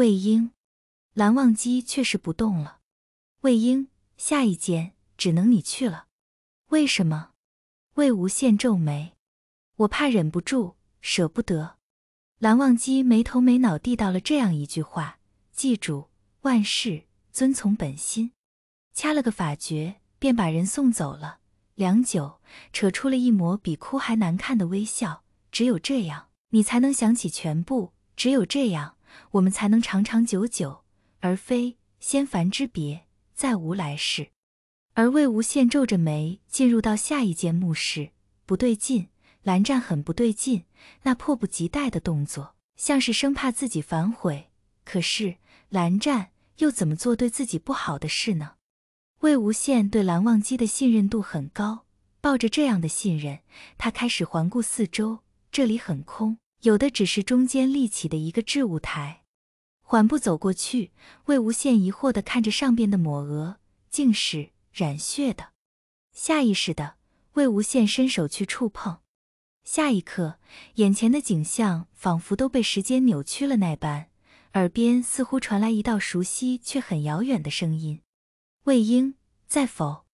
魏婴，蓝忘机却是不动了。魏婴，下一间只能你去了。为什么？魏无羡皱眉，我怕忍不住，舍不得。蓝忘机没头没脑地道了这样一句话：记住，万事遵从本心。掐了个法诀，便把人送走了。良久，扯出了一抹比哭还难看的微笑。只有这样，你才能想起全部。只有这样。我们才能长长久久，而非仙凡之别，再无来世。而魏无羡皱着眉进入到下一间墓室，不对劲，蓝湛很不对劲，那迫不及待的动作，像是生怕自己反悔。可是蓝湛又怎么做对自己不好的事呢？魏无羡对蓝忘机的信任度很高，抱着这样的信任，他开始环顾四周，这里很空。有的只是中间立起的一个置物台，缓步走过去，魏无羡疑惑的看着上边的抹额，竟是染血的。下意识的，魏无羡伸手去触碰，下一刻，眼前的景象仿佛都被时间扭曲了那般，耳边似乎传来一道熟悉却很遥远的声音：“魏婴，在否？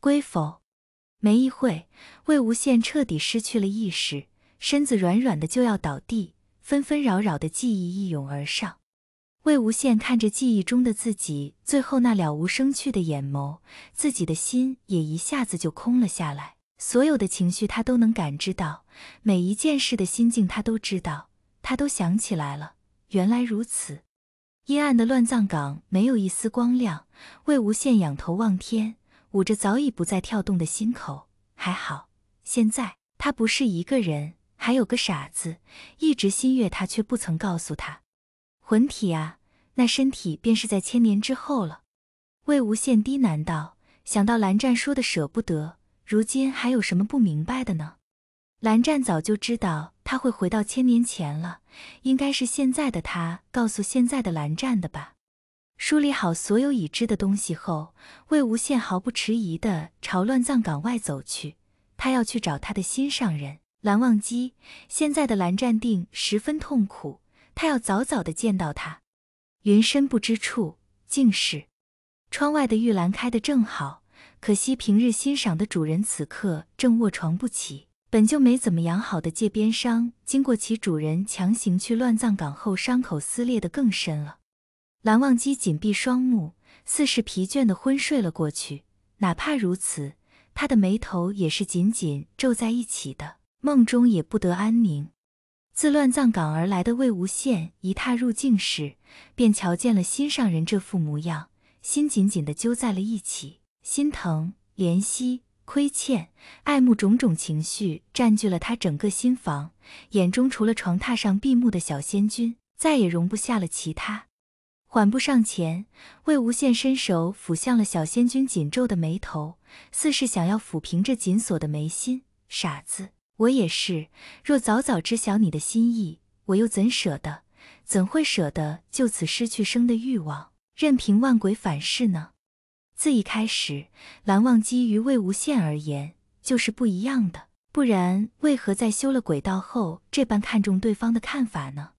归否？”没一会，魏无羡彻底失去了意识。身子软软的就要倒地，纷纷扰扰的记忆一涌而上。魏无羡看着记忆中的自己，最后那了无生趣的眼眸，自己的心也一下子就空了下来。所有的情绪他都能感知到，每一件事的心境他都知道，他都想起来了。原来如此。阴暗的乱葬岗没有一丝光亮，魏无羡仰头望天，捂着早已不再跳动的心口。还好，现在他不是一个人。还有个傻子，一直心悦他，却不曾告诉他，魂体啊，那身体便是在千年之后了。魏无羡低喃道：“想到蓝湛说的舍不得，如今还有什么不明白的呢？”蓝湛早就知道他会回到千年前了，应该是现在的他告诉现在的蓝湛的吧。梳理好所有已知的东西后，魏无羡毫不迟疑地朝乱葬岗外走去，他要去找他的心上人。蓝忘机，现在的蓝湛定十分痛苦，他要早早的见到他。云深不知处，竟是窗外的玉兰开得正好，可惜平日欣赏的主人此刻正卧床不起。本就没怎么养好的界边伤，经过其主人强行去乱葬岗后，伤口撕裂的更深了。蓝忘机紧闭双目，似是疲倦的昏睡了过去。哪怕如此，他的眉头也是紧紧皱在一起的。梦中也不得安宁。自乱葬岗而来的魏无羡一踏入境时，便瞧见了心上人这副模样，心紧紧的揪在了一起。心疼、怜惜、亏欠、爱慕种种情绪占据了他整个心房，眼中除了床榻上闭目的小仙君，再也容不下了其他。缓步上前，魏无羡伸手抚向了小仙君紧皱的眉头，似是想要抚平这紧锁的眉心。傻子。我也是，若早早知晓你的心意，我又怎舍得？怎会舍得就此失去生的欲望，任凭万鬼反噬呢？自一开始，蓝忘机于魏无羡而言就是不一样的，不然为何在修了鬼道后这般看重对方的看法呢？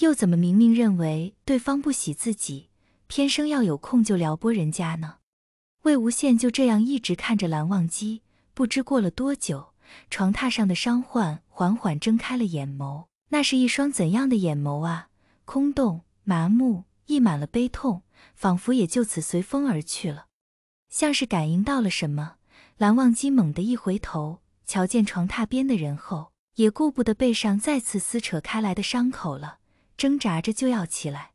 又怎么明明认为对方不喜自己，偏生要有空就撩拨人家呢？魏无羡就这样一直看着蓝忘机，不知过了多久。床榻上的伤患缓缓睁开了眼眸，那是一双怎样的眼眸啊？空洞、麻木，溢满了悲痛，仿佛也就此随风而去了。像是感应到了什么，蓝忘机猛地一回头，瞧见床榻边的人后，也顾不得背上再次撕扯开来的伤口了，挣扎着就要起来。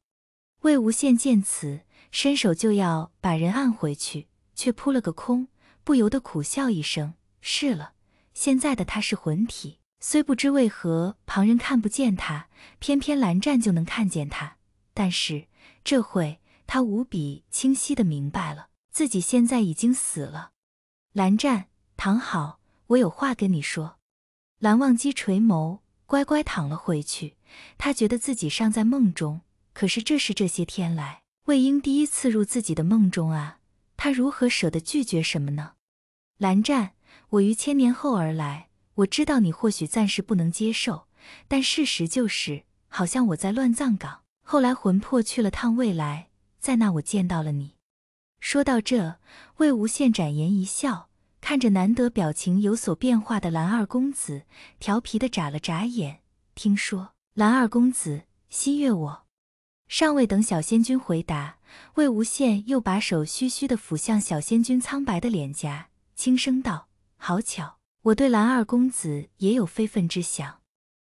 魏无羡见此，伸手就要把人按回去，却扑了个空，不由得苦笑一声：“是了。”现在的他是魂体，虽不知为何旁人看不见他，偏偏蓝湛就能看见他。但是这会他无比清晰的明白了，自己现在已经死了。蓝湛，躺好，我有话跟你说。蓝忘机垂眸，乖乖躺了回去。他觉得自己尚在梦中，可是这是这些天来魏婴第一次入自己的梦中啊，他如何舍得拒绝什么呢？蓝湛。我于千年后而来，我知道你或许暂时不能接受，但事实就是，好像我在乱葬岗，后来魂魄去了趟未来，在那我见到了你。说到这，魏无羡展颜一笑，看着难得表情有所变化的蓝二公子，调皮的眨了眨眼。听说蓝二公子心悦我，尚未等小仙君回答，魏无羡又把手虚虚的抚向小仙君苍白的脸颊，轻声道。好巧，我对蓝二公子也有非分之想。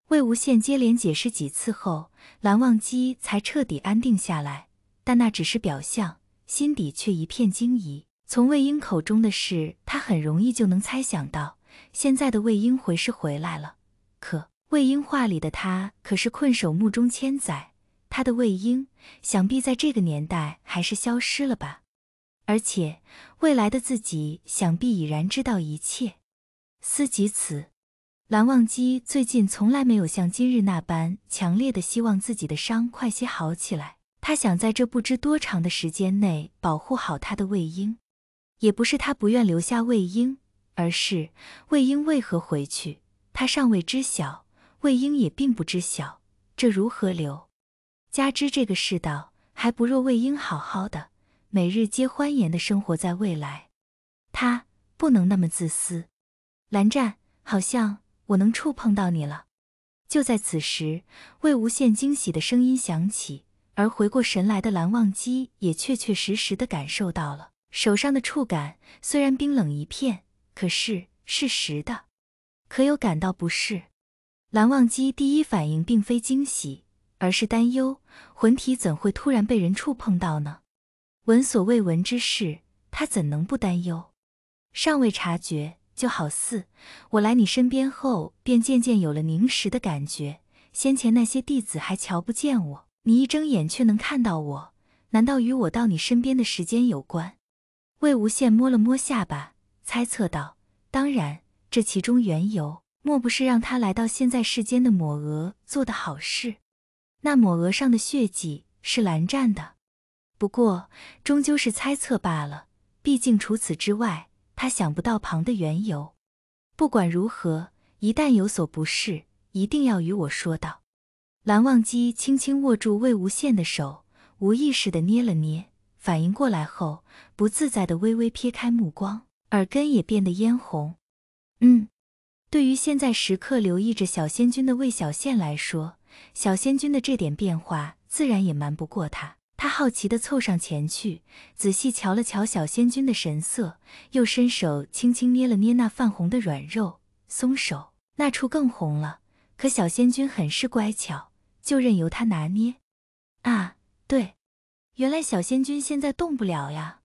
魏无羡接连解释几次后，蓝忘机才彻底安定下来，但那只是表象，心底却一片惊疑。从魏婴口中的事，他很容易就能猜想到，现在的魏婴回是回来了。可魏婴话里的他，可是困守墓中千载，他的魏婴，想必在这个年代还是消失了吧。而且，未来的自己想必已然知道一切。思及此，蓝忘机最近从来没有像今日那般强烈的希望自己的伤快些好起来。他想在这不知多长的时间内保护好他的魏婴。也不是他不愿留下魏婴，而是魏婴为何回去，他尚未知晓。魏婴也并不知晓这如何留。加之这个世道，还不若魏婴好好的。每日皆欢颜的生活在未来，他不能那么自私。蓝湛，好像我能触碰到你了。就在此时，魏无羡惊喜的声音响起，而回过神来的蓝忘机也确确实实的感受到了手上的触感，虽然冰冷一片，可是是实的。可有感到不适？蓝忘机第一反应并非惊喜，而是担忧：魂体怎会突然被人触碰到呢？闻所未闻之事，他怎能不担忧？尚未察觉，就好似我来你身边后，便渐渐有了凝实的感觉。先前那些弟子还瞧不见我，你一睁眼却能看到我，难道与我到你身边的时间有关？魏无羡摸了摸下巴，猜测道：“当然，这其中缘由，莫不是让他来到现在世间的抹额做的好事？那抹额上的血迹是蓝湛的。”不过，终究是猜测罢了。毕竟除此之外，他想不到旁的缘由。不管如何，一旦有所不适，一定要与我说道。蓝忘机轻轻握住魏无羡的手，无意识的捏了捏，反应过来后，不自在的微微撇开目光，耳根也变得嫣红。嗯，对于现在时刻留意着小仙君的魏小倩来说，小仙君的这点变化自然也瞒不过他。他好奇地凑上前去，仔细瞧了瞧小仙君的神色，又伸手轻轻捏了捏那泛红的软肉，松手，那处更红了。可小仙君很是乖巧，就任由他拿捏。啊，对，原来小仙君现在动不了呀。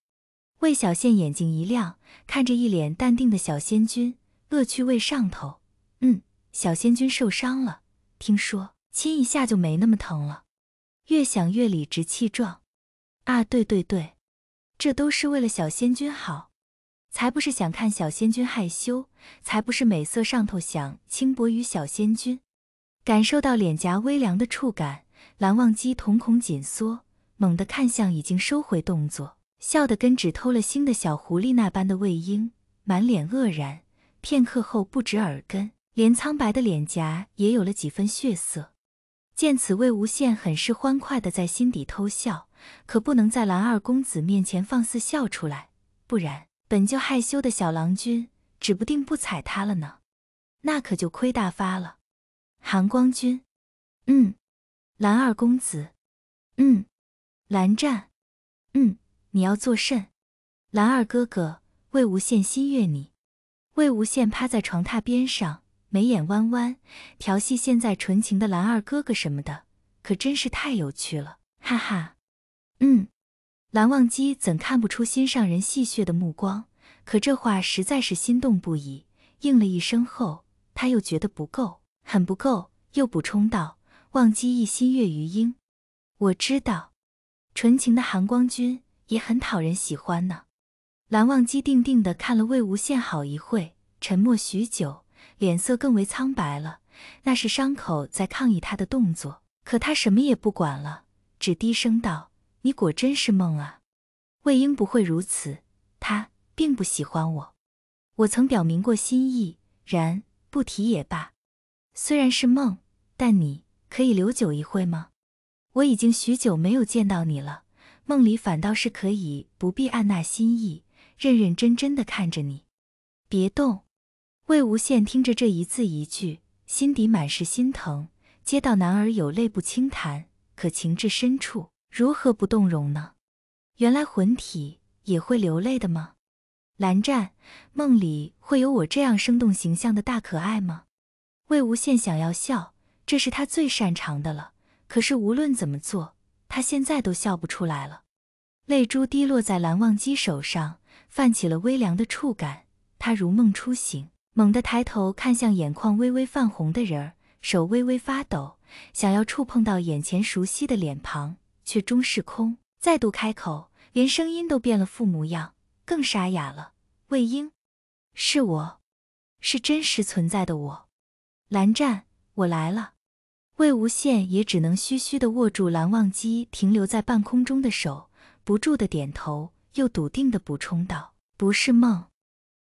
魏小倩眼睛一亮，看着一脸淡定的小仙君，恶趣味上头。嗯，小仙君受伤了，听说亲一下就没那么疼了。越想越理直气壮，啊，对对对，这都是为了小仙君好，才不是想看小仙君害羞，才不是美色上头想轻薄于小仙君。感受到脸颊微凉的触感，蓝忘机瞳孔紧缩，猛地看向已经收回动作、笑得跟只偷了腥的小狐狸那般的魏婴，满脸愕然。片刻后，不止耳根，连苍白的脸颊也有了几分血色。见此，魏无羡很是欢快的在心底偷笑，可不能在蓝二公子面前放肆笑出来，不然本就害羞的小郎君指不定不睬他了呢，那可就亏大发了。寒光君，嗯，蓝二公子，嗯，蓝湛，嗯，你要作甚？蓝二哥哥，魏无羡心悦你。魏无羡趴在床榻边上。眉眼弯弯，调戏现在纯情的蓝二哥哥什么的，可真是太有趣了，哈哈。嗯，蓝忘机怎看不出心上人戏谑的目光？可这话实在是心动不已，应了一声后，他又觉得不够，很不够，又补充道：“忘机一心悦于英。”我知道，纯情的含光君也很讨人喜欢呢。蓝忘机定定的看了魏无羡好一会，沉默许久。脸色更为苍白了，那是伤口在抗议他的动作。可他什么也不管了，只低声道：“你果真是梦啊，魏婴不会如此，他并不喜欢我。我曾表明过心意，然不提也罢。虽然是梦，但你可以留久一会吗？我已经许久没有见到你了，梦里反倒是可以不必按捺心意，认认真真的看着你，别动。”魏无羡听着这一字一句，心底满是心疼。接道男儿有泪不轻弹，可情至深处，如何不动容呢？原来魂体也会流泪的吗？蓝湛，梦里会有我这样生动形象的大可爱吗？魏无羡想要笑，这是他最擅长的了。可是无论怎么做，他现在都笑不出来了。泪珠滴落在蓝忘机手上，泛起了微凉的触感。他如梦初醒。猛地抬头看向眼眶微微泛红的人儿，手微微发抖，想要触碰到眼前熟悉的脸庞，却终是空。再度开口，连声音都变了副模样，更沙哑了。魏婴，是我，是真实存在的我，蓝湛，我来了。魏无羡也只能虚虚的握住蓝忘机停留在半空中的手，不住的点头，又笃定的补充道：“不是梦。”